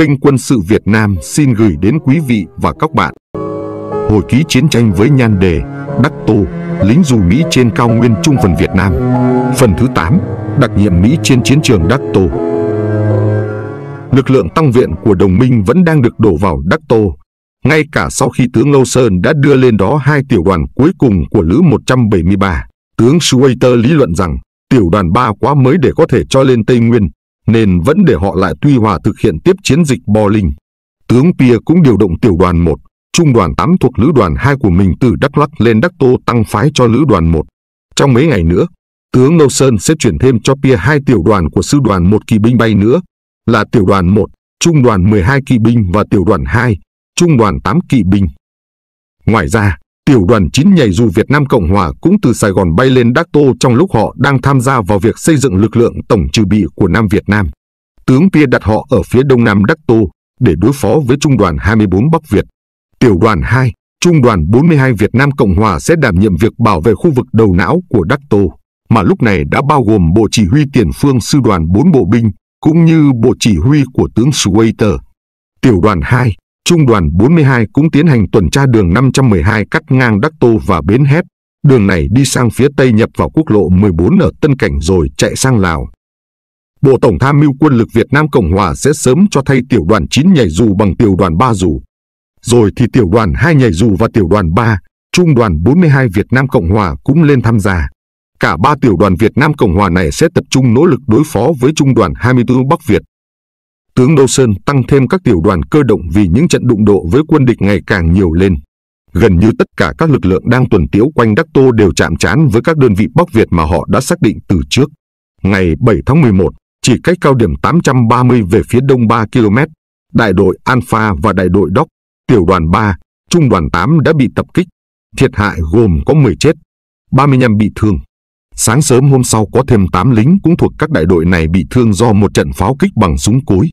kênh Quân sự Việt Nam xin gửi đến quý vị và các bạn. Hồi ký chiến tranh với nhan đề Đắc Tô, lính dù Mỹ trên cao nguyên trung phần Việt Nam. Phần thứ 8, đặc nhiệm Mỹ trên chiến trường Đắc Tô. Lực lượng tăng viện của đồng minh vẫn đang được đổ vào Đắc Tô, ngay cả sau khi tướng Lâu Sơn đã đưa lên đó hai tiểu đoàn cuối cùng của Lữ 173. Tướng Schweiter lý luận rằng tiểu đoàn 3 quá mới để có thể cho lên Tây Nguyên, nên vẫn để họ lại Tuy Hòa thực hiện tiếp chiến dịch Bo Linh. Tướng Pia cũng điều động tiểu đoàn 1, trung đoàn 8 thuộc lữ đoàn 2 của mình từ Đắk Lắk lên Đắk Tô tăng phái cho lữ đoàn 1. Trong mấy ngày nữa, tướng Nâu Sơn sẽ chuyển thêm cho Pia hai tiểu đoàn của sư đoàn 1 kỵ binh bay nữa, là tiểu đoàn 1, trung đoàn 12 kỵ binh và tiểu đoàn 2, trung đoàn 8 kỵ binh. Ngoài ra, Tiểu đoàn 9 nhảy dù Việt Nam Cộng Hòa cũng từ Sài Gòn bay lên Đắc Tô trong lúc họ đang tham gia vào việc xây dựng lực lượng tổng trừ bị của Nam Việt Nam. Tướng Pia đặt họ ở phía đông nam Đắc Tô để đối phó với Trung đoàn 24 Bắc Việt. Tiểu đoàn 2, Trung đoàn 42 Việt Nam Cộng Hòa sẽ đảm nhiệm việc bảo vệ khu vực đầu não của Đắc Tô, mà lúc này đã bao gồm Bộ Chỉ huy Tiền phương Sư đoàn 4 Bộ binh, cũng như Bộ Chỉ huy của tướng Schweiter. Tiểu đoàn 2, Trung đoàn 42 cũng tiến hành tuần tra đường 512 cắt ngang Đắc Tô và Bến Hét. Đường này đi sang phía Tây nhập vào quốc lộ 14 ở Tân Cảnh rồi chạy sang Lào. Bộ Tổng tham mưu quân lực Việt Nam Cộng Hòa sẽ sớm cho thay tiểu đoàn 9 nhảy dù bằng tiểu đoàn 3 dù. Rồi thì tiểu đoàn 2 nhảy dù và tiểu đoàn 3, Trung đoàn 42 Việt Nam Cộng Hòa cũng lên tham gia. Cả ba tiểu đoàn Việt Nam Cộng Hòa này sẽ tập trung nỗ lực đối phó với Trung đoàn 24 Bắc Việt tướng Đô Sơn tăng thêm các tiểu đoàn cơ động vì những trận đụng độ với quân địch ngày càng nhiều lên. Gần như tất cả các lực lượng đang tuần tiễu quanh Đắc Tô đều chạm trán với các đơn vị bóc Việt mà họ đã xác định từ trước. Ngày 7 tháng 11, chỉ cách cao điểm 830 về phía đông 3 km, đại đội Alpha và đại đội Doc, tiểu đoàn 3, trung đoàn 8 đã bị tập kích. Thiệt hại gồm có 10 chết, 35 bị thương. Sáng sớm hôm sau có thêm 8 lính cũng thuộc các đại đội này bị thương do một trận pháo kích bằng súng cối.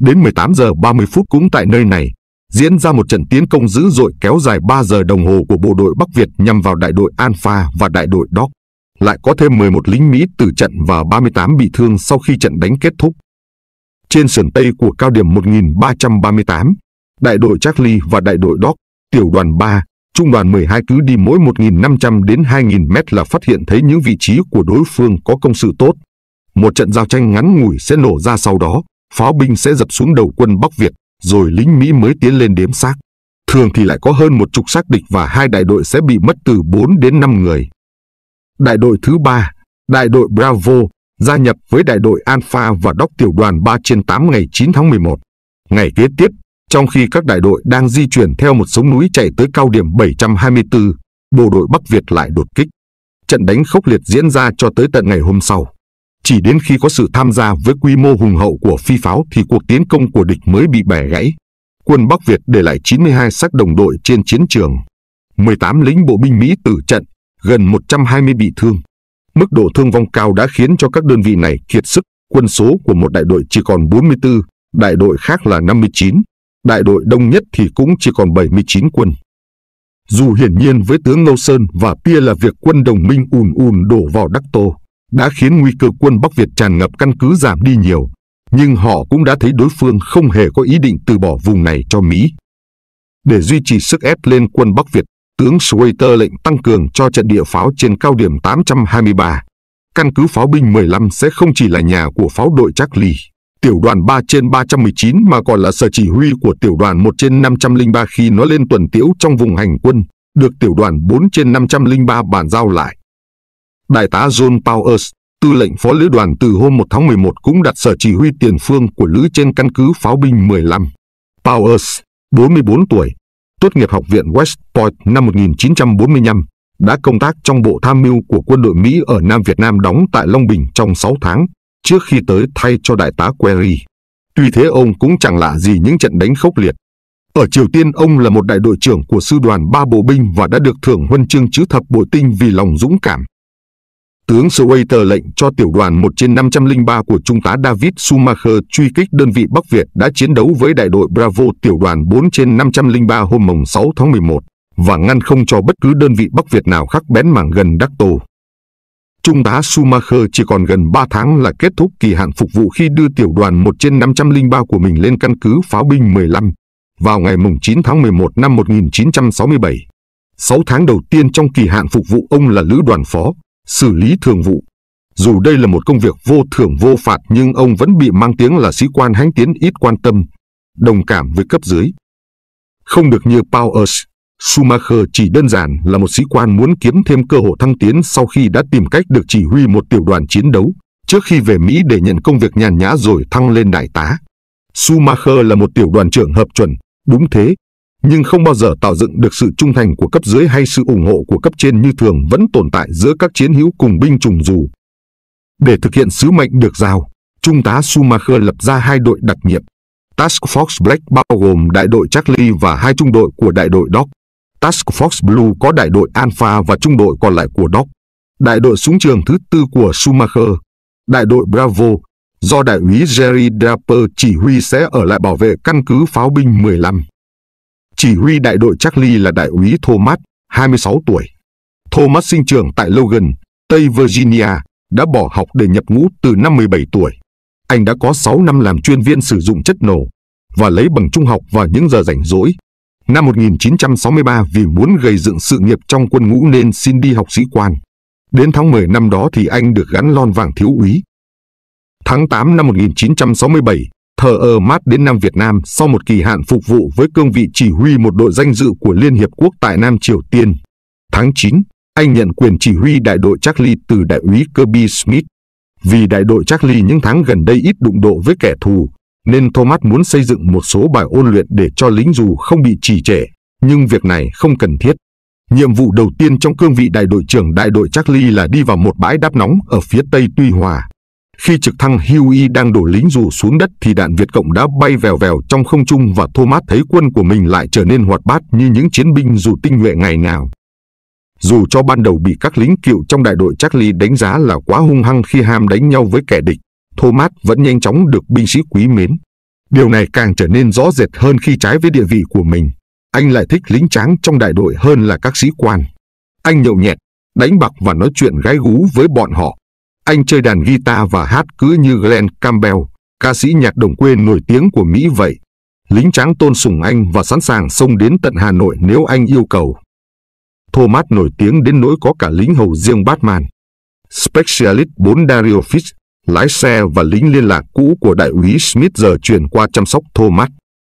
Đến 18 giờ 30 phút cũng tại nơi này, diễn ra một trận tiến công dữ dội kéo dài 3 giờ đồng hồ của bộ đội Bắc Việt nhằm vào đại đội Alpha và đại đội Doc Lại có thêm 11 lính Mỹ tử trận và 38 bị thương sau khi trận đánh kết thúc. Trên sườn Tây của cao điểm 1338, đại đội Charlie và đại đội Doc tiểu đoàn 3, trung đoàn 12 cứ đi mỗi 1.500 đến 2.000 mét là phát hiện thấy những vị trí của đối phương có công sự tốt. Một trận giao tranh ngắn ngủi sẽ nổ ra sau đó pháo binh sẽ dập xuống đầu quân Bắc Việt, rồi lính Mỹ mới tiến lên đếm xác. Thường thì lại có hơn một chục xác địch và hai đại đội sẽ bị mất từ 4 đến 5 người. Đại đội thứ ba, đại đội Bravo, gia nhập với đại đội Alpha và đốc tiểu đoàn 3 trên 8 ngày 9 tháng 11. Ngày kế tiếp, trong khi các đại đội đang di chuyển theo một sống núi chạy tới cao điểm 724, bộ đội Bắc Việt lại đột kích. Trận đánh khốc liệt diễn ra cho tới tận ngày hôm sau. Chỉ đến khi có sự tham gia với quy mô hùng hậu của phi pháo thì cuộc tiến công của địch mới bị bẻ gãy. Quân Bắc Việt để lại 92 xác đồng đội trên chiến trường, 18 lính bộ binh Mỹ tử trận, gần 120 bị thương. Mức độ thương vong cao đã khiến cho các đơn vị này kiệt sức, quân số của một đại đội chỉ còn 44, đại đội khác là 59, đại đội đông nhất thì cũng chỉ còn 79 quân. Dù hiển nhiên với tướng Ngô Sơn và Pia là việc quân đồng minh ùn ùn đổ vào Đắc Tô, đã khiến nguy cơ quân Bắc Việt tràn ngập căn cứ giảm đi nhiều, nhưng họ cũng đã thấy đối phương không hề có ý định từ bỏ vùng này cho Mỹ. Để duy trì sức ép lên quân Bắc Việt, tướng Schweiter lệnh tăng cường cho trận địa pháo trên cao điểm 823. Căn cứ pháo binh 15 sẽ không chỉ là nhà của pháo đội Charlie, tiểu đoàn 3 trên 319 mà còn là sở chỉ huy của tiểu đoàn 1 trên 503 khi nó lên tuần tiễu trong vùng hành quân, được tiểu đoàn 4 trên 503 bàn giao lại. Đại tá John Powers, tư lệnh phó lữ đoàn từ hôm 1 tháng 11 cũng đặt sở chỉ huy tiền phương của lữ trên căn cứ pháo binh 15. Powers, 44 tuổi, tốt nghiệp Học viện West Point năm 1945, đã công tác trong bộ tham mưu của quân đội Mỹ ở Nam Việt Nam đóng tại Long Bình trong 6 tháng, trước khi tới thay cho đại tá Query. Tuy thế ông cũng chẳng lạ gì những trận đánh khốc liệt. Ở Triều Tiên, ông là một đại đội trưởng của sư đoàn ba bộ binh và đã được thưởng huân chương chữ thập bội tinh vì lòng dũng cảm tướng Schroeder lệnh cho tiểu đoàn 1 trên 503 của Trung tá David Schumacher truy kích đơn vị Bắc Việt đã chiến đấu với đại đội Bravo tiểu đoàn 4 trên 503 hôm mùng 6 tháng 11 và ngăn không cho bất cứ đơn vị Bắc Việt nào khác bén mảng gần Đắc Tô. Trung tá Schumacher chỉ còn gần 3 tháng là kết thúc kỳ hạn phục vụ khi đưa tiểu đoàn 1 trên 503 của mình lên căn cứ pháo binh 15 vào ngày mùng 9 tháng 11 năm 1967. 6 tháng đầu tiên trong kỳ hạn phục vụ ông là lữ đoàn phó, xử lý thường vụ. Dù đây là một công việc vô thưởng vô phạt nhưng ông vẫn bị mang tiếng là sĩ quan hãnh tiến ít quan tâm, đồng cảm với cấp dưới. Không được như Powers, Schumacher chỉ đơn giản là một sĩ quan muốn kiếm thêm cơ hội thăng tiến sau khi đã tìm cách được chỉ huy một tiểu đoàn chiến đấu trước khi về Mỹ để nhận công việc nhàn nhã rồi thăng lên đại tá. Schumacher là một tiểu đoàn trưởng hợp chuẩn, đúng thế, nhưng không bao giờ tạo dựng được sự trung thành của cấp dưới hay sự ủng hộ của cấp trên như thường vẫn tồn tại giữa các chiến hữu cùng binh chủng dù. Để thực hiện sứ mệnh được giao, Trung tá Schumacher lập ra hai đội đặc nhiệm. Task Force Black bao gồm đại đội Charlie và hai trung đội của đại đội Doc. Task Force Blue có đại đội Alpha và trung đội còn lại của Doc. Đại đội súng trường thứ tư của Schumacher. Đại đội Bravo do đại úy Jerry Draper chỉ huy sẽ ở lại bảo vệ căn cứ pháo binh 15. Chỉ huy đại đội Charlie là đại úy Thomas, 26 tuổi. Thomas sinh trưởng tại Logan, Tây Virginia, đã bỏ học để nhập ngũ từ năm 17 tuổi. Anh đã có 6 năm làm chuyên viên sử dụng chất nổ và lấy bằng trung học vào những giờ rảnh rỗi. Năm 1963 vì muốn gây dựng sự nghiệp trong quân ngũ nên xin đi học sĩ quan. Đến tháng 10 năm đó thì anh được gắn lon vàng thiếu úy. Tháng 8 năm 1967, thờ ơ mát đến Nam Việt Nam sau một kỳ hạn phục vụ với cương vị chỉ huy một đội danh dự của Liên Hiệp Quốc tại Nam Triều Tiên. Tháng 9, anh nhận quyền chỉ huy đại đội Charlie từ đại úy Kirby Smith. Vì đại đội Charlie những tháng gần đây ít đụng độ với kẻ thù, nên Thomas muốn xây dựng một số bài ôn luyện để cho lính dù không bị trì trệ, nhưng việc này không cần thiết. Nhiệm vụ đầu tiên trong cương vị đại đội trưởng đại đội Charlie là đi vào một bãi đáp nóng ở phía tây Tuy Hòa. Khi trực thăng Huey đang đổ lính dù xuống đất thì đạn Việt Cộng đã bay vèo vèo trong không trung và Thomas thấy quân của mình lại trở nên hoạt bát như những chiến binh dù tinh nhuệ ngày nào. Dù cho ban đầu bị các lính cựu trong đại đội Charlie đánh giá là quá hung hăng khi ham đánh nhau với kẻ địch, Thomas vẫn nhanh chóng được binh sĩ quý mến. Điều này càng trở nên rõ rệt hơn khi trái với địa vị của mình. Anh lại thích lính tráng trong đại đội hơn là các sĩ quan. Anh nhậu nhẹt, đánh bạc và nói chuyện gái gú với bọn họ. Anh chơi đàn guitar và hát cứ như Glenn Campbell, ca sĩ nhạc đồng quê nổi tiếng của Mỹ vậy. Lính tráng tôn sùng anh và sẵn sàng xông đến tận Hà Nội nếu anh yêu cầu. Thomas nổi tiếng đến nỗi có cả lính hầu riêng Batman. Specialist 4 Dario Fitch, lái xe và lính liên lạc cũ của đại úy Smith giờ chuyển qua chăm sóc Thomas.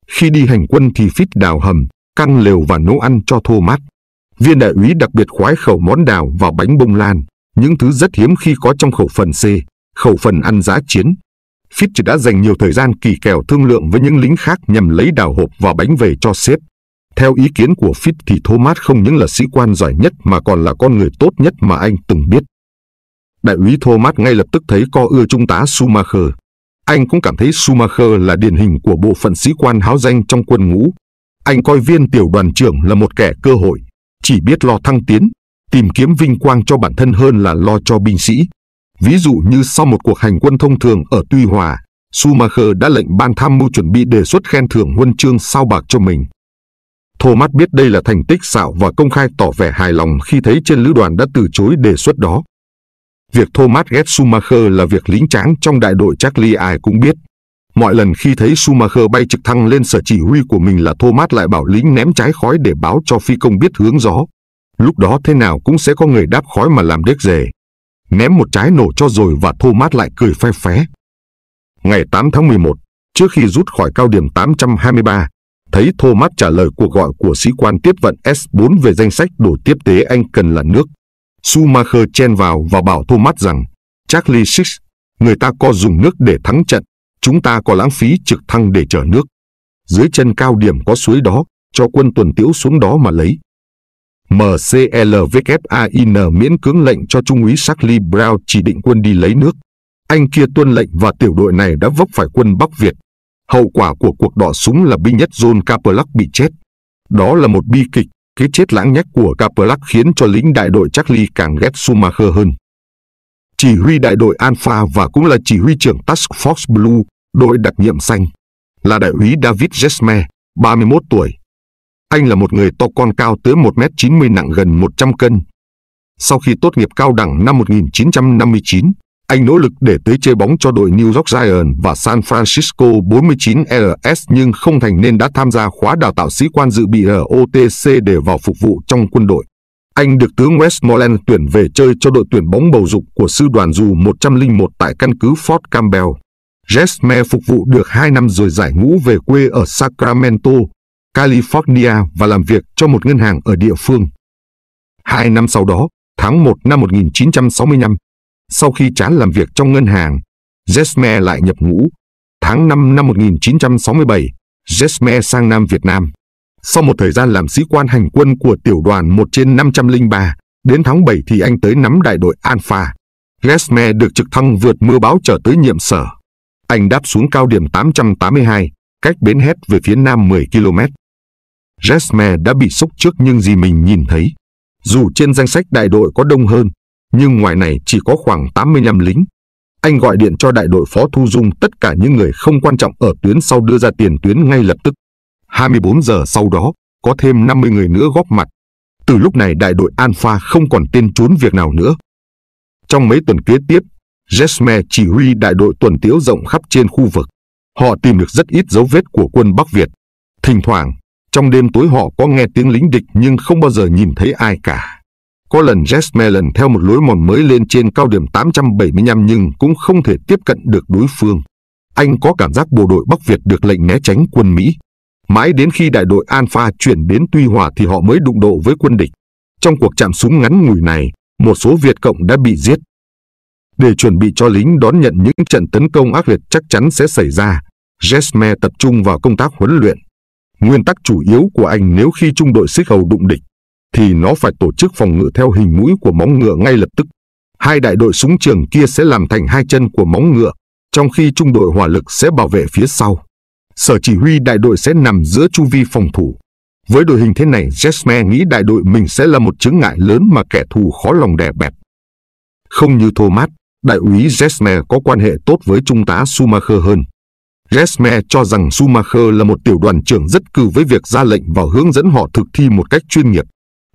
Khi đi hành quân thì Fitch đào hầm, căng lều và nấu ăn cho Thomas. Viên đại úy đặc biệt khoái khẩu món đào và bánh bông lan những thứ rất hiếm khi có trong khẩu phần C, khẩu phần ăn giã chiến. Fitch đã dành nhiều thời gian kỳ kèo thương lượng với những lính khác nhằm lấy đào hộp và bánh về cho sếp. Theo ý kiến của Fitch thì Thomas không những là sĩ quan giỏi nhất mà còn là con người tốt nhất mà anh từng biết. Đại úy Thomas ngay lập tức thấy co ưa trung tá Schumacher. Anh cũng cảm thấy Schumacher là điển hình của bộ phận sĩ quan háo danh trong quân ngũ. Anh coi viên tiểu đoàn trưởng là một kẻ cơ hội, chỉ biết lo thăng tiến, tìm kiếm vinh quang cho bản thân hơn là lo cho binh sĩ. Ví dụ như sau một cuộc hành quân thông thường ở Tuy Hòa, Schumacher đã lệnh ban tham mưu chuẩn bị đề xuất khen thưởng huân chương sao bạc cho mình. Thomas biết đây là thành tích xạo và công khai tỏ vẻ hài lòng khi thấy trên lữ đoàn đã từ chối đề xuất đó. Việc Thomas ghét Schumacher là việc lính tráng trong đại đội Charlie ai cũng biết. Mọi lần khi thấy Schumacher bay trực thăng lên sở chỉ huy của mình là Thomas lại bảo lính ném trái khói để báo cho phi công biết hướng gió. Lúc đó thế nào cũng sẽ có người đáp khói mà làm đếch rề. Ném một trái nổ cho rồi và thô mát lại cười phe phé. Ngày 8 tháng 11, trước khi rút khỏi cao điểm 823, thấy thô mát trả lời cuộc gọi của sĩ quan tiếp vận S4 về danh sách đổ tiếp tế anh cần là nước. Schumacher chen vào và bảo thô mát rằng, Charlie Six, người ta có dùng nước để thắng trận, chúng ta có lãng phí trực thăng để chở nước. Dưới chân cao điểm có suối đó, cho quân tuần tiễu xuống đó mà lấy. MCLWAIN miễn cưỡng lệnh cho Trung úy Charlie Brown chỉ định quân đi lấy nước. Anh kia tuân lệnh và tiểu đội này đã vấp phải quân Bắc Việt. Hậu quả của cuộc đọ súng là binh nhất John Kaperlack bị chết. Đó là một bi kịch, cái chết lãng nhách của Kaperlack khiến cho lính đại đội Charlie càng ghét Schumacher hơn. Chỉ huy đại đội Alpha và cũng là chỉ huy trưởng Task Force Blue, đội đặc nhiệm xanh, là đại úy David Jesmer, 31 tuổi, anh là một người to con cao tới 1m90 nặng gần 100 cân. Sau khi tốt nghiệp cao đẳng năm 1959, anh nỗ lực để tới chơi bóng cho đội New York Giants và San Francisco 49 RS nhưng không thành nên đã tham gia khóa đào tạo sĩ quan dự bị ở OTC để vào phục vụ trong quân đội. Anh được tướng Westmoreland tuyển về chơi cho đội tuyển bóng bầu dục của sư đoàn dù 101 tại căn cứ Fort Campbell. Jesme phục vụ được 2 năm rồi giải ngũ về quê ở Sacramento, California và làm việc cho một ngân hàng ở địa phương. Hai năm sau đó, tháng 1 năm 1965, sau khi chán làm việc trong ngân hàng, Jesme lại nhập ngũ. Tháng 5 năm 1967, Jesme sang Nam Việt Nam. Sau một thời gian làm sĩ quan hành quân của tiểu đoàn 1 trên 503, đến tháng 7 thì anh tới nắm đại đội Alpha. Jesme được trực thăng vượt mưa báo trở tới nhiệm sở. Anh đáp xuống cao điểm 882, cách bến hết về phía nam 10 km. Jesme đã bị sốc trước những gì mình nhìn thấy. Dù trên danh sách đại đội có đông hơn, nhưng ngoài này chỉ có khoảng 85 lính. Anh gọi điện cho đại đội phó thu dung tất cả những người không quan trọng ở tuyến sau đưa ra tiền tuyến ngay lập tức. 24 giờ sau đó, có thêm 50 người nữa góp mặt. Từ lúc này đại đội Alpha không còn tên trốn việc nào nữa. Trong mấy tuần kế tiếp, Jesme chỉ huy đại đội tuần tiễu rộng khắp trên khu vực. Họ tìm được rất ít dấu vết của quân Bắc Việt. Thỉnh thoảng, trong đêm tối họ có nghe tiếng lính địch nhưng không bao giờ nhìn thấy ai cả. Có lần Jess Mellon theo một lối mòn mới lên trên cao điểm 875 nhưng cũng không thể tiếp cận được đối phương. Anh có cảm giác bộ đội Bắc Việt được lệnh né tránh quân Mỹ. Mãi đến khi đại đội Alpha chuyển đến Tuy Hòa thì họ mới đụng độ với quân địch. Trong cuộc chạm súng ngắn ngủi này, một số Việt Cộng đã bị giết. Để chuẩn bị cho lính đón nhận những trận tấn công ác liệt chắc chắn sẽ xảy ra, Jesmer tập trung vào công tác huấn luyện. Nguyên tắc chủ yếu của anh nếu khi trung đội xích hầu đụng địch, thì nó phải tổ chức phòng ngự theo hình mũi của móng ngựa ngay lập tức. Hai đại đội súng trường kia sẽ làm thành hai chân của móng ngựa, trong khi trung đội hỏa lực sẽ bảo vệ phía sau. Sở chỉ huy đại đội sẽ nằm giữa chu vi phòng thủ. Với đội hình thế này, Jesme nghĩ đại đội mình sẽ là một chướng ngại lớn mà kẻ thù khó lòng đè bẹp. Không như Thomas, đại úy Jesme có quan hệ tốt với trung tá Schumacher hơn. Resme cho rằng Schumacher là một tiểu đoàn trưởng rất cư với việc ra lệnh và hướng dẫn họ thực thi một cách chuyên nghiệp.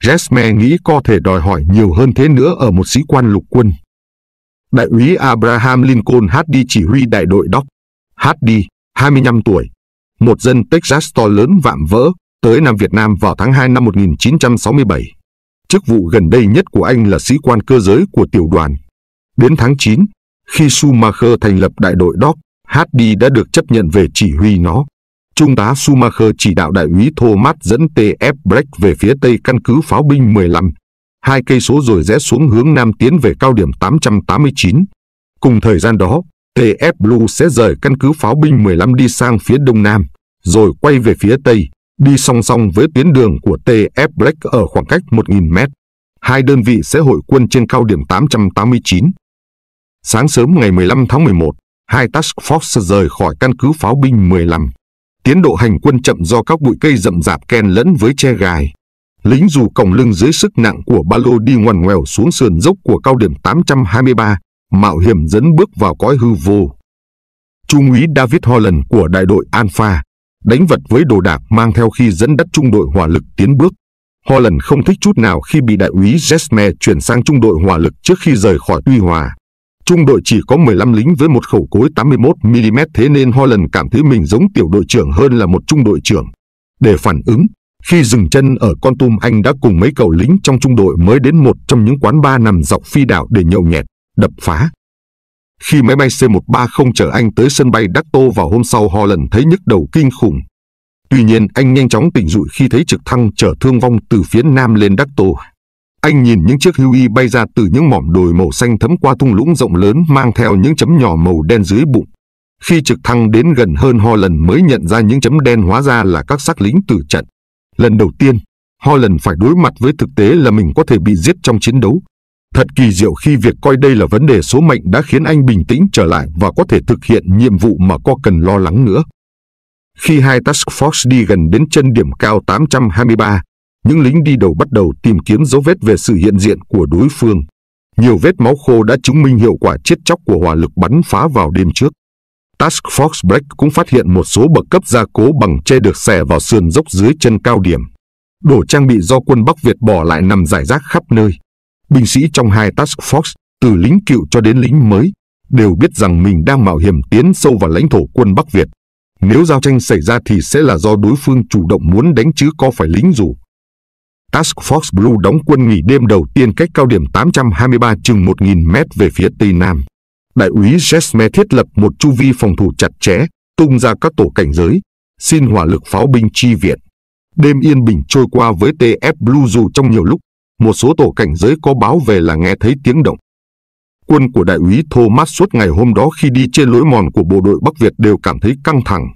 Resme nghĩ có thể đòi hỏi nhiều hơn thế nữa ở một sĩ quan lục quân. Đại úy Abraham Lincoln Hardy chỉ huy đại đội Doc. Hardy, 25 tuổi, một dân Texas to lớn vạm vỡ, tới Nam Việt Nam vào tháng 2 năm 1967. Chức vụ gần đây nhất của anh là sĩ quan cơ giới của tiểu đoàn. Đến tháng 9, khi Schumacher thành lập đại đội Doc, Hardy đã được chấp nhận về chỉ huy nó. Trung tá Schumacher chỉ đạo đại úy Thomas dẫn TF Breck về phía tây căn cứ pháo binh 15, hai cây số rồi rẽ xuống hướng nam tiến về cao điểm 889. Cùng thời gian đó, TF Blue sẽ rời căn cứ pháo binh 15 đi sang phía đông nam, rồi quay về phía tây, đi song song với tuyến đường của TF Black ở khoảng cách 1.000 mét. Hai đơn vị sẽ hội quân trên cao điểm 889. Sáng sớm ngày 15 tháng 11, hai task force rời khỏi căn cứ pháo binh 15. Tiến độ hành quân chậm do các bụi cây rậm rạp ken lẫn với che gài. Lính dù còng lưng dưới sức nặng của ba lô đi ngoằn ngoèo xuống sườn dốc của cao điểm 823, mạo hiểm dẫn bước vào cõi hư vô. Trung úy David Holland của đại đội Alpha đánh vật với đồ đạc mang theo khi dẫn đất trung đội hỏa lực tiến bước. Holland không thích chút nào khi bị đại úy Jesme chuyển sang trung đội hỏa lực trước khi rời khỏi Tuy Hòa trung đội chỉ có 15 lính với một khẩu cối 81mm thế nên Holland cảm thấy mình giống tiểu đội trưởng hơn là một trung đội trưởng. Để phản ứng, khi dừng chân ở Con Tum anh đã cùng mấy cậu lính trong trung đội mới đến một trong những quán bar nằm dọc phi đảo để nhậu nhẹt, đập phá. Khi máy bay C-130 chở anh tới sân bay Đắc Tô vào hôm sau Holland thấy nhức đầu kinh khủng. Tuy nhiên anh nhanh chóng tỉnh dụi khi thấy trực thăng chở thương vong từ phía nam lên Đắc Tô. Anh nhìn những chiếc hưu y bay ra từ những mỏm đồi màu xanh thấm qua thung lũng rộng lớn mang theo những chấm nhỏ màu đen dưới bụng. Khi trực thăng đến gần hơn ho lần mới nhận ra những chấm đen hóa ra là các xác lính tử trận. Lần đầu tiên, ho lần phải đối mặt với thực tế là mình có thể bị giết trong chiến đấu. Thật kỳ diệu khi việc coi đây là vấn đề số mệnh đã khiến anh bình tĩnh trở lại và có thể thực hiện nhiệm vụ mà có cần lo lắng nữa. Khi hai Task Force đi gần đến chân điểm cao 823, những lính đi đầu bắt đầu tìm kiếm dấu vết về sự hiện diện của đối phương. Nhiều vết máu khô đã chứng minh hiệu quả chết chóc của hỏa lực bắn phá vào đêm trước. Task Force Black cũng phát hiện một số bậc cấp gia cố bằng tre được xẻ vào sườn dốc dưới chân cao điểm. Đồ trang bị do quân Bắc Việt bỏ lại nằm rải rác khắp nơi. Binh sĩ trong hai Task Force, từ lính cựu cho đến lính mới, đều biết rằng mình đang mạo hiểm tiến sâu vào lãnh thổ quân Bắc Việt. Nếu giao tranh xảy ra thì sẽ là do đối phương chủ động muốn đánh chứ có phải lính rủ. Task Force Blue đóng quân nghỉ đêm đầu tiên cách cao điểm 823 chừng 1.000 mét về phía tây nam. Đại úy Jesme thiết lập một chu vi phòng thủ chặt chẽ, tung ra các tổ cảnh giới, xin hỏa lực pháo binh chi viện. Đêm yên bình trôi qua với TF Blue dù trong nhiều lúc, một số tổ cảnh giới có báo về là nghe thấy tiếng động. Quân của đại úy Thomas suốt ngày hôm đó khi đi trên lối mòn của bộ đội Bắc Việt đều cảm thấy căng thẳng.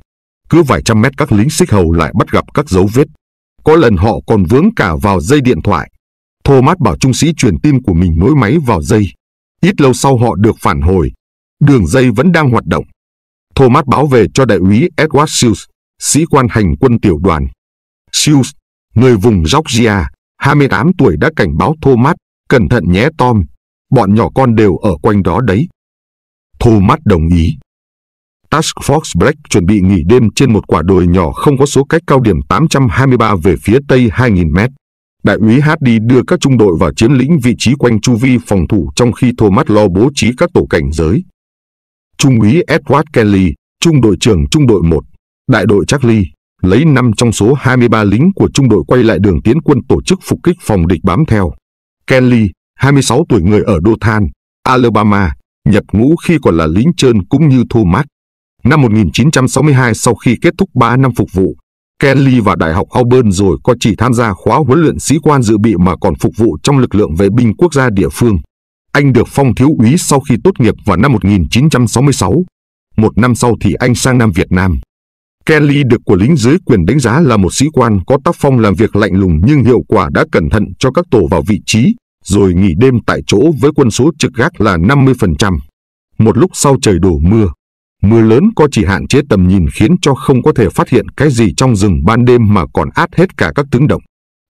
Cứ vài trăm mét các lính xích hầu lại bắt gặp các dấu vết. Có lần họ còn vướng cả vào dây điện thoại. Thomas bảo trung sĩ truyền tin của mình nối máy vào dây. Ít lâu sau họ được phản hồi. Đường dây vẫn đang hoạt động. Thomas báo về cho đại úy Edward Shields, sĩ quan hành quân tiểu đoàn. Shields, người vùng Georgia, 28 tuổi đã cảnh báo Thomas, cẩn thận nhé Tom, bọn nhỏ con đều ở quanh đó đấy. Thomas đồng ý. Task Force Black chuẩn bị nghỉ đêm trên một quả đồi nhỏ không có số cách cao điểm 823 về phía tây 2.000m. Đại úy Hardy đưa các trung đội vào chiếm lĩnh vị trí quanh chu vi phòng thủ trong khi Thomas lo bố trí các tổ cảnh giới. Trung úy Edward Kelly, trung đội trưởng trung đội 1, đại đội Charlie, lấy 5 trong số 23 lính của trung đội quay lại đường tiến quân tổ chức phục kích phòng địch bám theo. Kelly, 26 tuổi người ở Dothan, Alabama, nhập ngũ khi còn là lính trơn cũng như Thomas. Năm 1962 sau khi kết thúc 3 năm phục vụ, Kelly vào Đại học Auburn rồi có chỉ tham gia khóa huấn luyện sĩ quan dự bị mà còn phục vụ trong lực lượng vệ binh quốc gia địa phương. Anh được phong thiếu úy sau khi tốt nghiệp vào năm 1966. Một năm sau thì anh sang Nam Việt Nam. Kelly được của lính dưới quyền đánh giá là một sĩ quan có tác phong làm việc lạnh lùng nhưng hiệu quả đã cẩn thận cho các tổ vào vị trí, rồi nghỉ đêm tại chỗ với quân số trực gác là 50%. Một lúc sau trời đổ mưa, Mưa lớn có chỉ hạn chế tầm nhìn khiến cho không có thể phát hiện cái gì trong rừng ban đêm mà còn át hết cả các tiếng động.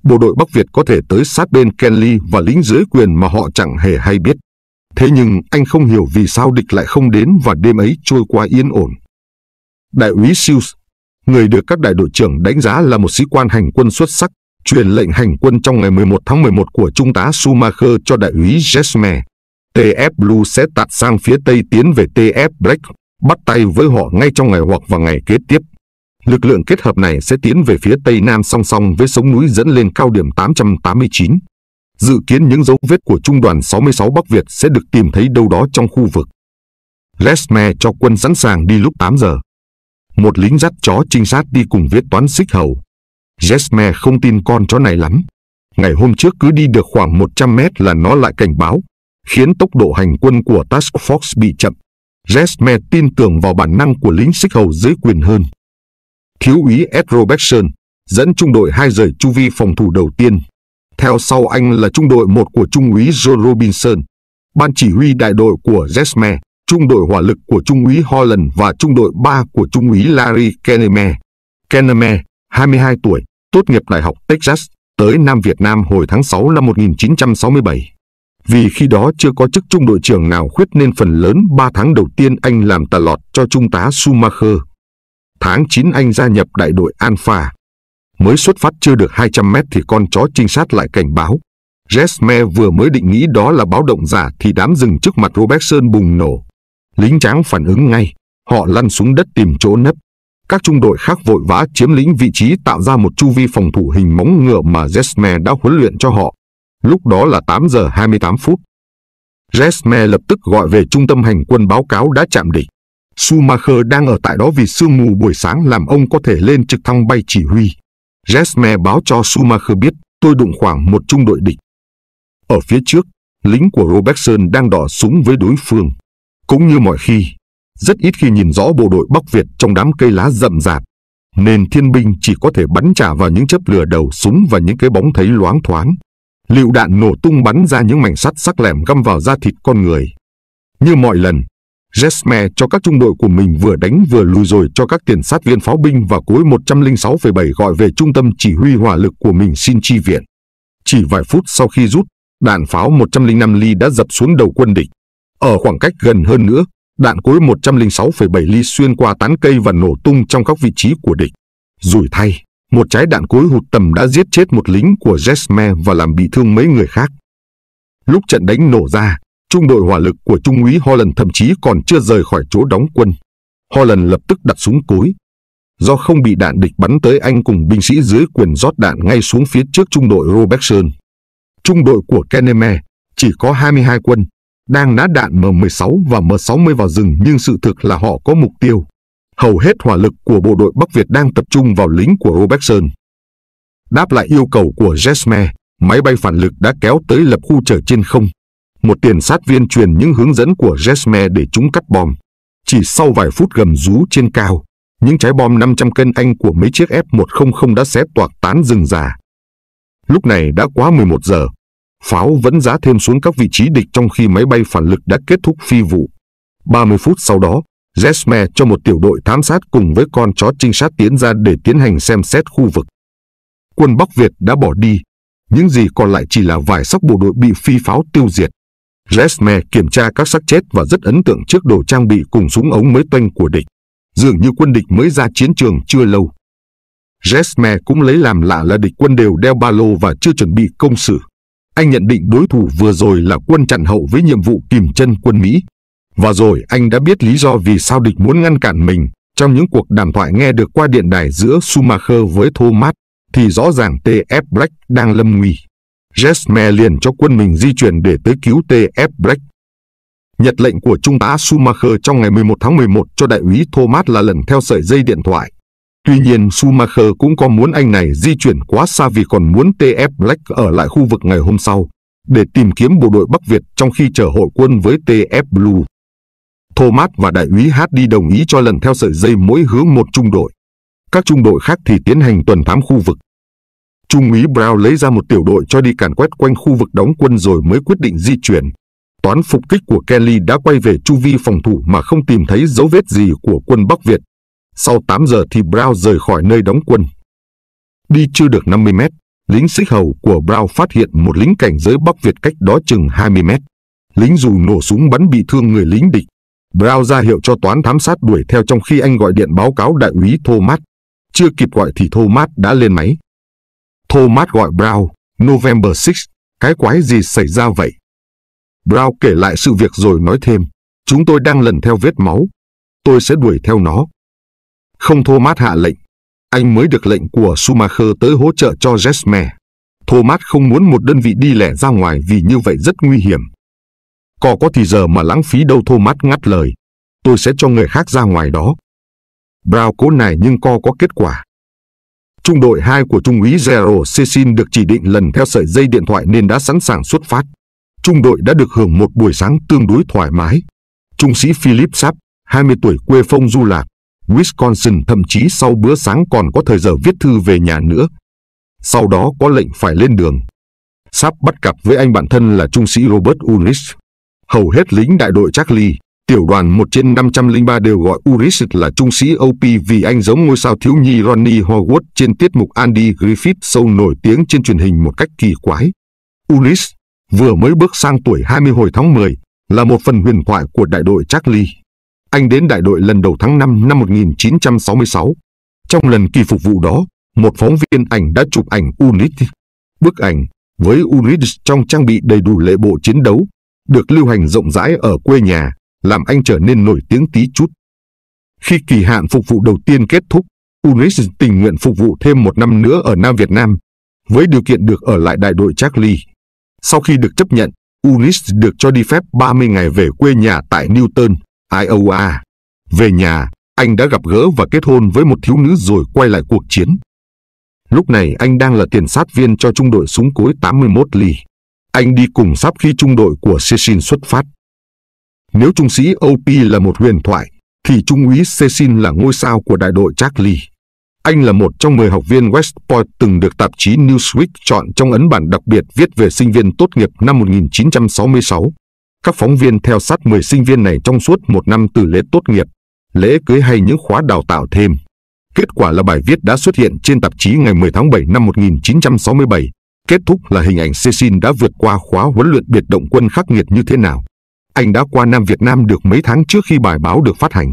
Bộ đội Bắc Việt có thể tới sát bên Kenly và lính dưới quyền mà họ chẳng hề hay biết. Thế nhưng anh không hiểu vì sao địch lại không đến và đêm ấy trôi qua yên ổn. Đại úy Sius, người được các đại đội trưởng đánh giá là một sĩ quan hành quân xuất sắc, truyền lệnh hành quân trong ngày 11 tháng 11 của Trung tá Schumacher cho đại úy Jesmer. TF Blue sẽ tạt sang phía tây tiến về TF Black bắt tay với họ ngay trong ngày hoặc vào ngày kế tiếp. Lực lượng kết hợp này sẽ tiến về phía Tây Nam song song với sống núi dẫn lên cao điểm 889. Dự kiến những dấu vết của Trung đoàn 66 Bắc Việt sẽ được tìm thấy đâu đó trong khu vực. lesme cho quân sẵn sàng đi lúc 8 giờ. Một lính dắt chó trinh sát đi cùng viết toán xích hầu. Jesmer không tin con chó này lắm. Ngày hôm trước cứ đi được khoảng 100 mét là nó lại cảnh báo, khiến tốc độ hành quân của Task Force bị chậm. Jesme tin tưởng vào bản năng của lính xích hầu dưới quyền hơn. Thiếu úy Ed Robertson dẫn trung đội hai rời chu vi phòng thủ đầu tiên. Theo sau anh là trung đội một của trung úy John Robinson, ban chỉ huy đại đội của Jesme, trung đội hỏa lực của trung úy Holland và trung đội 3 của trung úy Larry Keneme. Keneme, 22 tuổi, tốt nghiệp Đại học Texas, tới Nam Việt Nam hồi tháng 6 năm 1967. Vì khi đó chưa có chức trung đội trưởng nào khuyết nên phần lớn 3 tháng đầu tiên anh làm tà lọt cho trung tá Schumacher. Tháng 9 anh gia nhập đại đội Alpha. Mới xuất phát chưa được 200 mét thì con chó trinh sát lại cảnh báo. Jesme vừa mới định nghĩ đó là báo động giả thì đám rừng trước mặt Robertson bùng nổ. Lính tráng phản ứng ngay, họ lăn xuống đất tìm chỗ nấp. Các trung đội khác vội vã chiếm lĩnh vị trí tạo ra một chu vi phòng thủ hình móng ngựa mà Jesme đã huấn luyện cho họ lúc đó là 8 giờ 28 phút. Resme lập tức gọi về trung tâm hành quân báo cáo đã chạm địch. Schumacher đang ở tại đó vì sương mù buổi sáng làm ông có thể lên trực thăng bay chỉ huy. Resme báo cho Schumacher biết tôi đụng khoảng một trung đội địch. Ở phía trước, lính của Robertson đang đỏ súng với đối phương. Cũng như mọi khi, rất ít khi nhìn rõ bộ đội Bắc Việt trong đám cây lá rậm rạp, nên thiên binh chỉ có thể bắn trả vào những chớp lửa đầu súng và những cái bóng thấy loáng thoáng. Lựu đạn nổ tung bắn ra những mảnh sắt sắc lẻm găm vào da thịt con người. Như mọi lần, Jesme cho các trung đội của mình vừa đánh vừa lùi rồi cho các tiền sát viên pháo binh và cối 106,7 gọi về trung tâm chỉ huy hỏa lực của mình xin chi viện. Chỉ vài phút sau khi rút, đạn pháo 105 ly đã dập xuống đầu quân địch. Ở khoảng cách gần hơn nữa, đạn cối 106,7 ly xuyên qua tán cây và nổ tung trong các vị trí của địch. Rủi thay, một trái đạn cối hụt tầm đã giết chết một lính của Jesme và làm bị thương mấy người khác. Lúc trận đánh nổ ra, trung đội hỏa lực của Trung úy Holland thậm chí còn chưa rời khỏi chỗ đóng quân. Holland lập tức đặt súng cối. Do không bị đạn địch bắn tới anh cùng binh sĩ dưới quyền rót đạn ngay xuống phía trước trung đội Robertson. Trung đội của Keneme chỉ có 22 quân, đang ná đạn M16 và M60 vào rừng nhưng sự thực là họ có mục tiêu hầu hết hỏa lực của bộ đội Bắc Việt đang tập trung vào lính của Robertson. Đáp lại yêu cầu của Jesmer, máy bay phản lực đã kéo tới lập khu trở trên không. Một tiền sát viên truyền những hướng dẫn của Jesmer để chúng cắt bom. Chỉ sau vài phút gầm rú trên cao, những trái bom 500 cân Anh của mấy chiếc F-100 đã xé toạc tán rừng già. Lúc này đã quá 11 giờ, pháo vẫn giá thêm xuống các vị trí địch trong khi máy bay phản lực đã kết thúc phi vụ. 30 phút sau đó, Jesme cho một tiểu đội thám sát cùng với con chó trinh sát tiến ra để tiến hành xem xét khu vực. Quân Bắc Việt đã bỏ đi, những gì còn lại chỉ là vài sóc bộ đội bị phi pháo tiêu diệt. Jesme kiểm tra các xác chết và rất ấn tượng trước đồ trang bị cùng súng ống mới toanh của địch. Dường như quân địch mới ra chiến trường chưa lâu. Jesme cũng lấy làm lạ là địch quân đều đeo ba lô và chưa chuẩn bị công sự. Anh nhận định đối thủ vừa rồi là quân chặn hậu với nhiệm vụ kìm chân quân Mỹ. Và rồi anh đã biết lý do vì sao địch muốn ngăn cản mình. Trong những cuộc đàm thoại nghe được qua điện đài giữa Schumacher với Thomas, thì rõ ràng TF Black đang lâm nguy. Jesmer liền cho quân mình di chuyển để tới cứu TF Black. Nhật lệnh của Trung tá Schumacher trong ngày 11 tháng 11 cho đại úy Thomas là lần theo sợi dây điện thoại. Tuy nhiên Schumacher cũng có muốn anh này di chuyển quá xa vì còn muốn TF Black ở lại khu vực ngày hôm sau để tìm kiếm bộ đội Bắc Việt trong khi chờ hội quân với TF Blue. Thomas và đại úy Hardy đồng ý cho lần theo sợi dây mỗi hướng một trung đội. Các trung đội khác thì tiến hành tuần thám khu vực. Trung úy Brown lấy ra một tiểu đội cho đi càn quét quanh khu vực đóng quân rồi mới quyết định di chuyển. Toán phục kích của Kelly đã quay về chu vi phòng thủ mà không tìm thấy dấu vết gì của quân Bắc Việt. Sau 8 giờ thì Brown rời khỏi nơi đóng quân. Đi chưa được 50 mét, lính xích hầu của Brown phát hiện một lính cảnh giới Bắc Việt cách đó chừng 20 mét. Lính dù nổ súng bắn bị thương người lính địch, Brown ra hiệu cho toán thám sát đuổi theo trong khi anh gọi điện báo cáo đại úy Thomas. Chưa kịp gọi thì Thomas đã lên máy. Thomas gọi Brown, November 6, cái quái gì xảy ra vậy? Brown kể lại sự việc rồi nói thêm, chúng tôi đang lần theo vết máu, tôi sẽ đuổi theo nó. Không Thomas hạ lệnh, anh mới được lệnh của Schumacher tới hỗ trợ cho Jesmer. Thomas không muốn một đơn vị đi lẻ ra ngoài vì như vậy rất nguy hiểm. Cò có thì giờ mà lãng phí đâu Thomas ngắt lời. Tôi sẽ cho người khác ra ngoài đó. Brown cố này nhưng co có kết quả. Trung đội 2 của Trung úy Zero Cecil được chỉ định lần theo sợi dây điện thoại nên đã sẵn sàng xuất phát. Trung đội đã được hưởng một buổi sáng tương đối thoải mái. Trung sĩ Philip Sapp, 20 tuổi quê phong du lạc, Wisconsin thậm chí sau bữa sáng còn có thời giờ viết thư về nhà nữa. Sau đó có lệnh phải lên đường. Sapp bắt cặp với anh bạn thân là trung sĩ Robert Ulrich, Hầu hết lính đại đội Charlie, tiểu đoàn 1 trên 503 đều gọi Uris là trung sĩ OP vì anh giống ngôi sao thiếu nhi Ronnie Howard trên tiết mục Andy Griffith sâu nổi tiếng trên truyền hình một cách kỳ quái. Uris, vừa mới bước sang tuổi 20 hồi tháng 10, là một phần huyền thoại của đại đội Charlie. Anh đến đại đội lần đầu tháng 5 năm 1966. Trong lần kỳ phục vụ đó, một phóng viên ảnh đã chụp ảnh Unis. Bức ảnh với Unis trong trang bị đầy đủ lễ bộ chiến đấu, được lưu hành rộng rãi ở quê nhà, làm anh trở nên nổi tiếng tí chút. Khi kỳ hạn phục vụ đầu tiên kết thúc, Ulrich tình nguyện phục vụ thêm một năm nữa ở Nam Việt Nam, với điều kiện được ở lại đại đội Charlie. Sau khi được chấp nhận, Ulrich được cho đi phép 30 ngày về quê nhà tại Newton, Iowa. Về nhà, anh đã gặp gỡ và kết hôn với một thiếu nữ rồi quay lại cuộc chiến. Lúc này anh đang là tiền sát viên cho trung đội súng cối 81 ly. Anh đi cùng sắp khi trung đội của Cecil xuất phát. Nếu trung sĩ OP là một huyền thoại, thì trung úy Cecil là ngôi sao của đại đội Charlie. Anh là một trong 10 học viên West Point từng được tạp chí Newsweek chọn trong ấn bản đặc biệt viết về sinh viên tốt nghiệp năm 1966. Các phóng viên theo sát 10 sinh viên này trong suốt một năm từ lễ tốt nghiệp, lễ cưới hay những khóa đào tạo thêm. Kết quả là bài viết đã xuất hiện trên tạp chí ngày 10 tháng 7 năm 1967 Kết thúc là hình ảnh Cecil đã vượt qua khóa huấn luyện biệt động quân khắc nghiệt như thế nào. Anh đã qua Nam Việt Nam được mấy tháng trước khi bài báo được phát hành.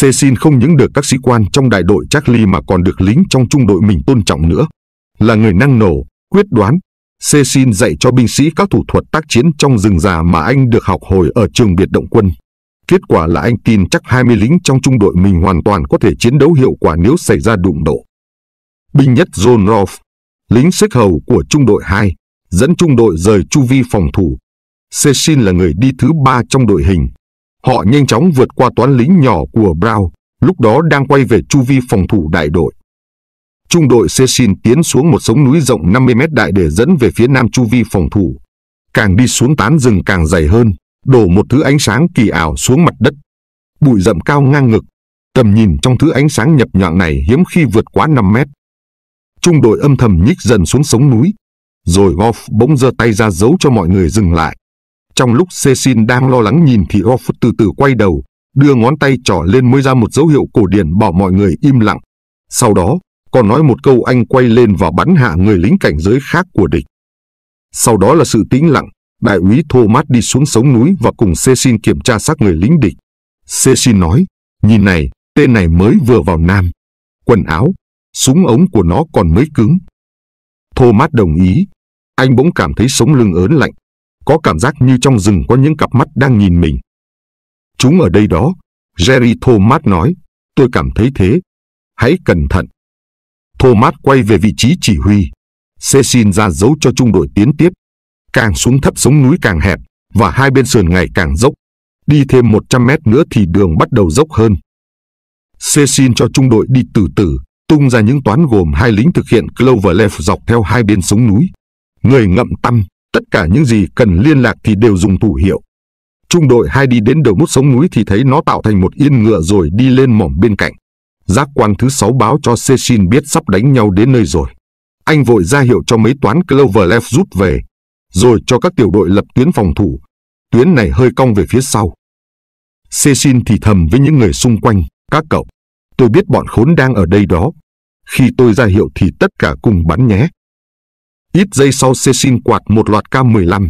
Cecil không những được các sĩ quan trong đại đội Charlie mà còn được lính trong trung đội mình tôn trọng nữa. Là người năng nổ, quyết đoán, Cecil dạy cho binh sĩ các thủ thuật tác chiến trong rừng già mà anh được học hồi ở trường biệt động quân. Kết quả là anh tin chắc 20 lính trong trung đội mình hoàn toàn có thể chiến đấu hiệu quả nếu xảy ra đụng độ. Binh nhất John Rolfe lính xếp hầu của trung đội 2, dẫn trung đội rời chu vi phòng thủ. Cecil là người đi thứ ba trong đội hình. Họ nhanh chóng vượt qua toán lính nhỏ của Brown, lúc đó đang quay về chu vi phòng thủ đại đội. Trung đội Cecil tiến xuống một sống núi rộng 50 mét đại để dẫn về phía nam chu vi phòng thủ. Càng đi xuống tán rừng càng dày hơn, đổ một thứ ánh sáng kỳ ảo xuống mặt đất. Bụi rậm cao ngang ngực, tầm nhìn trong thứ ánh sáng nhập nhọn này hiếm khi vượt quá 5 mét trung đội âm thầm nhích dần xuống sống núi. Rồi Goff bỗng giơ tay ra giấu cho mọi người dừng lại. Trong lúc Cecil đang lo lắng nhìn thì Goff từ từ quay đầu, đưa ngón tay trỏ lên mới ra một dấu hiệu cổ điển bảo mọi người im lặng. Sau đó, còn nói một câu anh quay lên và bắn hạ người lính cảnh giới khác của địch. Sau đó là sự tĩnh lặng, đại úy Thomas đi xuống sống núi và cùng Cecil kiểm tra xác người lính địch. Cecil nói, nhìn này, tên này mới vừa vào Nam. Quần áo, súng ống của nó còn mới cứng. Thomas đồng ý, anh bỗng cảm thấy sống lưng ớn lạnh, có cảm giác như trong rừng có những cặp mắt đang nhìn mình. Chúng ở đây đó, Jerry Thomas nói, tôi cảm thấy thế, hãy cẩn thận. Thomas quay về vị trí chỉ huy, Cecil ra dấu cho trung đội tiến tiếp. Càng xuống thấp sống núi càng hẹp, và hai bên sườn ngày càng dốc. Đi thêm 100 mét nữa thì đường bắt đầu dốc hơn. Cecil cho trung đội đi từ từ, tung ra những toán gồm hai lính thực hiện Cloverleaf dọc theo hai bên súng núi. Người ngậm tăm, tất cả những gì cần liên lạc thì đều dùng thủ hiệu. Trung đội hai đi đến đầu mút sống núi thì thấy nó tạo thành một yên ngựa rồi đi lên mỏm bên cạnh. Giác quan thứ sáu báo cho Cecil biết sắp đánh nhau đến nơi rồi. Anh vội ra hiệu cho mấy toán Cloverleaf rút về, rồi cho các tiểu đội lập tuyến phòng thủ. Tuyến này hơi cong về phía sau. Cecil thì thầm với những người xung quanh, các cậu, Tôi biết bọn khốn đang ở đây đó. Khi tôi ra hiệu thì tất cả cùng bắn nhé. Ít giây sau xe xin quạt một loạt K-15.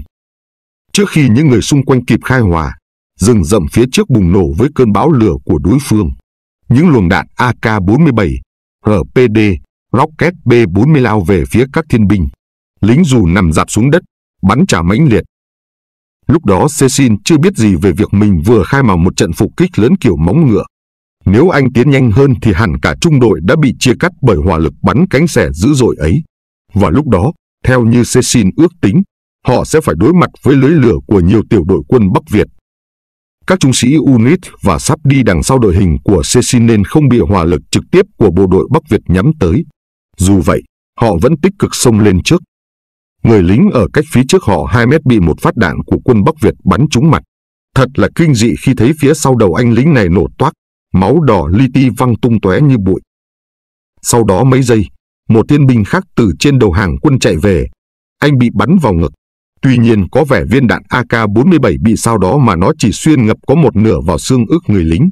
Trước khi những người xung quanh kịp khai hòa, rừng rậm phía trước bùng nổ với cơn bão lửa của đối phương. Những luồng đạn AK-47, RPD, Rocket B-40 lao về phía các thiên binh. Lính dù nằm dạp xuống đất, bắn trả mãnh liệt. Lúc đó Cecil chưa biết gì về việc mình vừa khai mào một trận phục kích lớn kiểu móng ngựa. Nếu anh tiến nhanh hơn thì hẳn cả trung đội đã bị chia cắt bởi hỏa lực bắn cánh xẻ dữ dội ấy. Và lúc đó, theo như Cecil ước tính, họ sẽ phải đối mặt với lưới lửa của nhiều tiểu đội quân Bắc Việt. Các trung sĩ UNIT và sắp đi đằng sau đội hình của Cecil nên không bị hỏa lực trực tiếp của bộ đội Bắc Việt nhắm tới. Dù vậy, họ vẫn tích cực xông lên trước. Người lính ở cách phía trước họ 2 mét bị một phát đạn của quân Bắc Việt bắn trúng mặt. Thật là kinh dị khi thấy phía sau đầu anh lính này nổ toác máu đỏ li ti văng tung tóe như bụi. Sau đó mấy giây, một thiên binh khác từ trên đầu hàng quân chạy về. Anh bị bắn vào ngực. Tuy nhiên có vẻ viên đạn AK-47 bị sao đó mà nó chỉ xuyên ngập có một nửa vào xương ức người lính.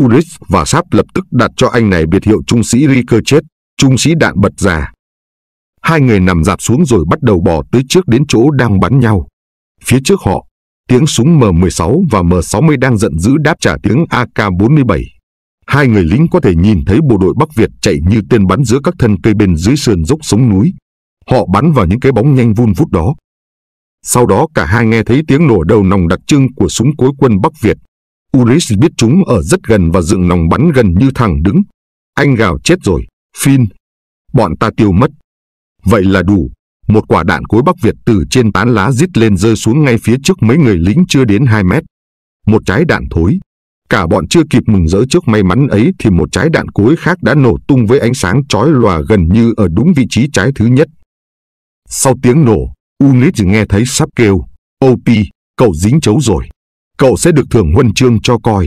Ulrich và Sáp lập tức đặt cho anh này biệt hiệu trung sĩ Riker chết, trung sĩ đạn bật già. Hai người nằm dạp xuống rồi bắt đầu bò tới trước đến chỗ đang bắn nhau. Phía trước họ, Tiếng súng M16 và M60 đang giận dữ đáp trả tiếng AK-47. Hai người lính có thể nhìn thấy bộ đội Bắc Việt chạy như tên bắn giữa các thân cây bên dưới sườn dốc sống núi. Họ bắn vào những cái bóng nhanh vun vút đó. Sau đó cả hai nghe thấy tiếng nổ đầu nòng đặc trưng của súng cối quân Bắc Việt. ulrich biết chúng ở rất gần và dựng nòng bắn gần như thẳng đứng. Anh gào chết rồi, Phin. Bọn ta tiêu mất. Vậy là đủ, một quả đạn cối Bắc Việt từ trên tán lá rít lên rơi xuống ngay phía trước mấy người lính chưa đến 2 mét. Một trái đạn thối. Cả bọn chưa kịp mừng rỡ trước may mắn ấy thì một trái đạn cối khác đã nổ tung với ánh sáng chói lòa gần như ở đúng vị trí trái thứ nhất. Sau tiếng nổ, Unit nghe thấy sắp kêu, OP, cậu dính chấu rồi. Cậu sẽ được thưởng huân chương cho coi.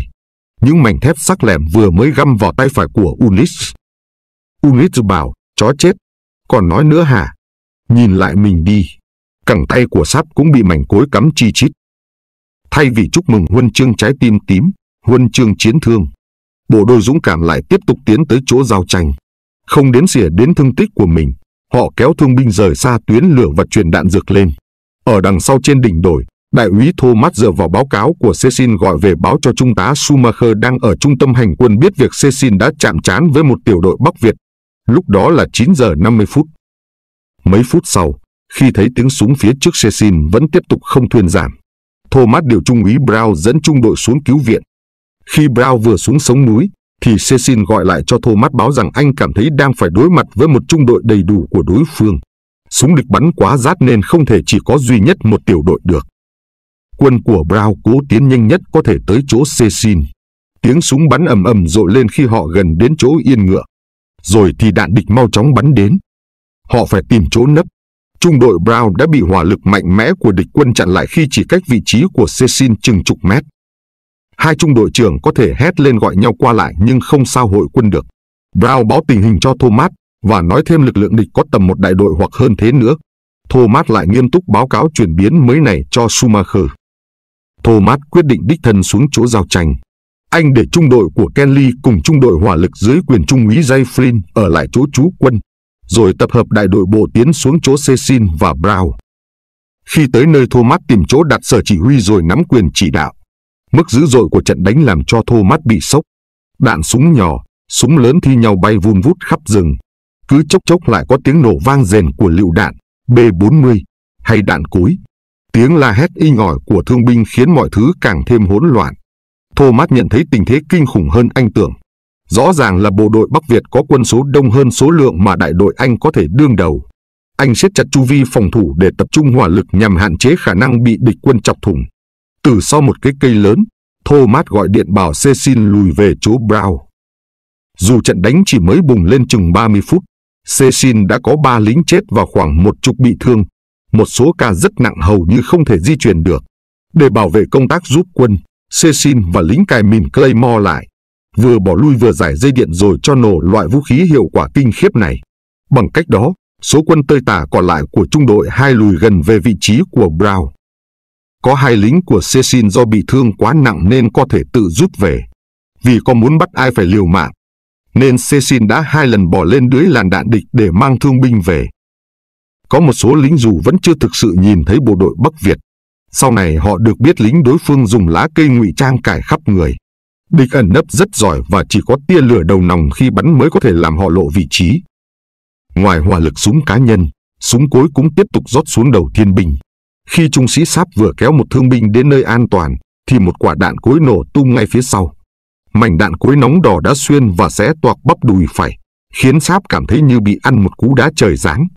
Những mảnh thép sắc lẻm vừa mới găm vào tay phải của Unis. Unis bảo, chó chết. Còn nói nữa hả? nhìn lại mình đi. Cẳng tay của sáp cũng bị mảnh cối cắm chi chít. Thay vì chúc mừng huân chương trái tim tím, huân chương chiến thương, bộ đôi dũng cảm lại tiếp tục tiến tới chỗ giao tranh. Không đến xỉa đến thương tích của mình, họ kéo thương binh rời xa tuyến lửa và truyền đạn dược lên. Ở đằng sau trên đỉnh đồi, đại úy Thomas dựa vào báo cáo của Cecil gọi về báo cho trung tá Schumacher đang ở trung tâm hành quân biết việc Cecil đã chạm trán với một tiểu đội Bắc Việt. Lúc đó là 9 giờ 50 phút. Mấy phút sau, khi thấy tiếng súng phía trước xe xin vẫn tiếp tục không thuyên giảm, Thomas điều trung úy Brown dẫn trung đội xuống cứu viện. Khi Brown vừa xuống sống núi, thì Cecil gọi lại cho Thomas báo rằng anh cảm thấy đang phải đối mặt với một trung đội đầy đủ của đối phương. Súng địch bắn quá rát nên không thể chỉ có duy nhất một tiểu đội được. Quân của Brown cố tiến nhanh nhất có thể tới chỗ Cecil. Tiếng súng bắn ầm ầm rộ lên khi họ gần đến chỗ yên ngựa. Rồi thì đạn địch mau chóng bắn đến, Họ phải tìm chỗ nấp. Trung đội Brown đã bị hỏa lực mạnh mẽ của địch quân chặn lại khi chỉ cách vị trí của Cecil chừng chục mét. Hai trung đội trưởng có thể hét lên gọi nhau qua lại nhưng không sao hội quân được. Brown báo tình hình cho Thomas và nói thêm lực lượng địch có tầm một đại đội hoặc hơn thế nữa. Thomas lại nghiêm túc báo cáo chuyển biến mới này cho Schumacher. Thomas quyết định đích thân xuống chỗ giao tranh. Anh để trung đội của Kenley cùng trung đội hỏa lực dưới quyền trung úy Jay Flynn ở lại chỗ trú quân rồi tập hợp đại đội bộ tiến xuống chỗ Cecil và Brown. Khi tới nơi Thomas tìm chỗ đặt sở chỉ huy rồi nắm quyền chỉ đạo. Mức dữ dội của trận đánh làm cho Thomas bị sốc. Đạn súng nhỏ, súng lớn thi nhau bay vun vút khắp rừng. Cứ chốc chốc lại có tiếng nổ vang rền của lựu đạn B-40 hay đạn cối. Tiếng la hét y ỏi của thương binh khiến mọi thứ càng thêm hỗn loạn. Thomas nhận thấy tình thế kinh khủng hơn anh tưởng. Rõ ràng là bộ đội Bắc Việt có quân số đông hơn số lượng mà đại đội Anh có thể đương đầu. Anh siết chặt chu vi phòng thủ để tập trung hỏa lực nhằm hạn chế khả năng bị địch quân chọc thủng. Từ sau một cái cây lớn, Thomas gọi điện bảo Cecil lùi về chỗ Brown. Dù trận đánh chỉ mới bùng lên chừng 30 phút, Cecil đã có 3 lính chết và khoảng một chục bị thương, một số ca rất nặng hầu như không thể di chuyển được. Để bảo vệ công tác giúp quân, Cecil và lính cài mìn Claymore lại, vừa bỏ lui vừa giải dây điện rồi cho nổ loại vũ khí hiệu quả kinh khiếp này. Bằng cách đó, số quân tơi tả còn lại của trung đội hai lùi gần về vị trí của Brown. Có hai lính của Cecil do bị thương quá nặng nên có thể tự rút về. Vì có muốn bắt ai phải liều mạng, nên Cecil đã hai lần bỏ lên dưới làn đạn địch để mang thương binh về. Có một số lính dù vẫn chưa thực sự nhìn thấy bộ đội Bắc Việt. Sau này họ được biết lính đối phương dùng lá cây ngụy trang cải khắp người. Địch ẩn nấp rất giỏi và chỉ có tia lửa đầu nòng khi bắn mới có thể làm họ lộ vị trí. Ngoài hỏa lực súng cá nhân, súng cối cũng tiếp tục rót xuống đầu thiên binh. Khi trung sĩ Sáp vừa kéo một thương binh đến nơi an toàn, thì một quả đạn cối nổ tung ngay phía sau. Mảnh đạn cối nóng đỏ đã xuyên và xé toạc bắp đùi phải, khiến Sáp cảm thấy như bị ăn một cú đá trời giáng.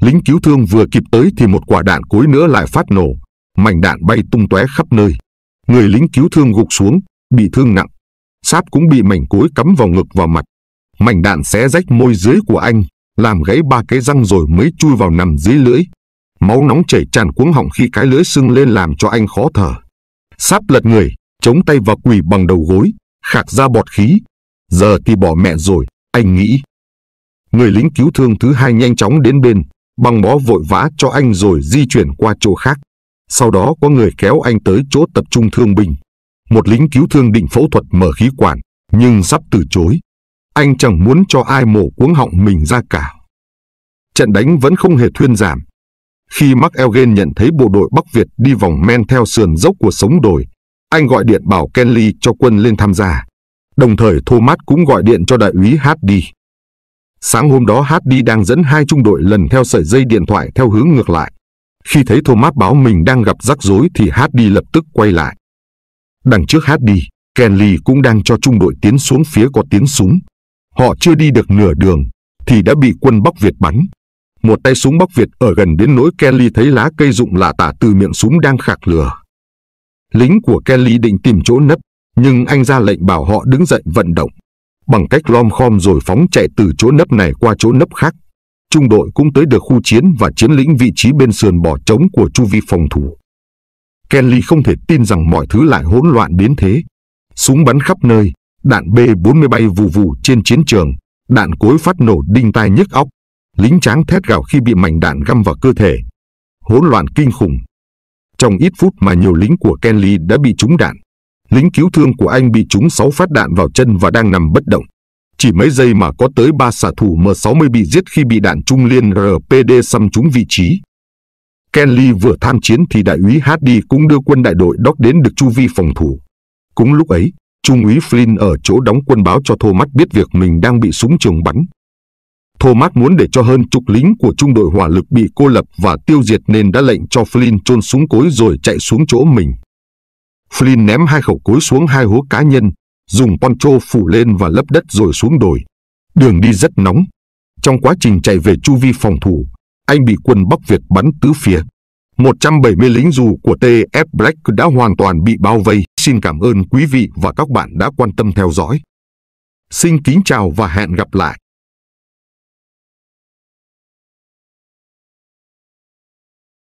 Lính cứu thương vừa kịp tới thì một quả đạn cối nữa lại phát nổ, mảnh đạn bay tung tóe khắp nơi. Người lính cứu thương gục xuống, bị thương nặng, Sáp cũng bị mảnh cối cắm vào ngực vào mặt. Mảnh đạn xé rách môi dưới của anh, làm gãy ba cái răng rồi mới chui vào nằm dưới lưỡi. Máu nóng chảy tràn cuống họng khi cái lưỡi sưng lên làm cho anh khó thở. Sáp lật người, chống tay vào quỳ bằng đầu gối, khạc ra bọt khí. Giờ thì bỏ mẹ rồi, anh nghĩ. Người lính cứu thương thứ hai nhanh chóng đến bên, băng bó vội vã cho anh rồi di chuyển qua chỗ khác. Sau đó có người kéo anh tới chỗ tập trung thương binh một lính cứu thương định phẫu thuật mở khí quản, nhưng sắp từ chối. Anh chẳng muốn cho ai mổ cuống họng mình ra cả. Trận đánh vẫn không hề thuyên giảm. Khi Mark Elgin nhận thấy bộ đội Bắc Việt đi vòng men theo sườn dốc của sống đồi, anh gọi điện bảo Kenley cho quân lên tham gia. Đồng thời Thomas cũng gọi điện cho đại úy Hardy. Sáng hôm đó Hardy đang dẫn hai trung đội lần theo sợi dây điện thoại theo hướng ngược lại. Khi thấy Thomas báo mình đang gặp rắc rối thì Hardy lập tức quay lại. Đằng trước hát đi, Kenley cũng đang cho trung đội tiến xuống phía có tiếng súng. Họ chưa đi được nửa đường, thì đã bị quân Bắc Việt bắn. Một tay súng Bắc Việt ở gần đến nỗi Kelly thấy lá cây rụng lạ tả từ miệng súng đang khạc lửa. Lính của Kelly định tìm chỗ nấp, nhưng anh ra lệnh bảo họ đứng dậy vận động. Bằng cách lom khom rồi phóng chạy từ chỗ nấp này qua chỗ nấp khác. Trung đội cũng tới được khu chiến và chiếm lĩnh vị trí bên sườn bỏ trống của chu vi phòng thủ. Kelly không thể tin rằng mọi thứ lại hỗn loạn đến thế. Súng bắn khắp nơi, đạn B-40 bay vù vù trên chiến trường, đạn cối phát nổ đinh tai nhức óc, lính tráng thét gào khi bị mảnh đạn găm vào cơ thể. Hỗn loạn kinh khủng. Trong ít phút mà nhiều lính của Kenley đã bị trúng đạn. Lính cứu thương của anh bị trúng 6 phát đạn vào chân và đang nằm bất động. Chỉ mấy giây mà có tới 3 xạ thủ M60 bị giết khi bị đạn trung liên RPD xăm trúng vị trí. Kelly vừa tham chiến thì đại úy Hardy cũng đưa quân đại đội Doc đến được chu vi phòng thủ. Cũng lúc ấy, Trung úy Flynn ở chỗ đóng quân báo cho Thomas biết việc mình đang bị súng trường bắn. Thomas muốn để cho hơn chục lính của trung đội hỏa lực bị cô lập và tiêu diệt nên đã lệnh cho Flynn chôn súng cối rồi chạy xuống chỗ mình. Flynn ném hai khẩu cối xuống hai hố cá nhân, dùng poncho phủ lên và lấp đất rồi xuống đồi. Đường đi rất nóng. Trong quá trình chạy về chu vi phòng thủ, anh bị quân Bắc Việt bắn tứ phía. 170 lính dù của TF Black đã hoàn toàn bị bao vây. Xin cảm ơn quý vị và các bạn đã quan tâm theo dõi. Xin kính chào và hẹn gặp lại.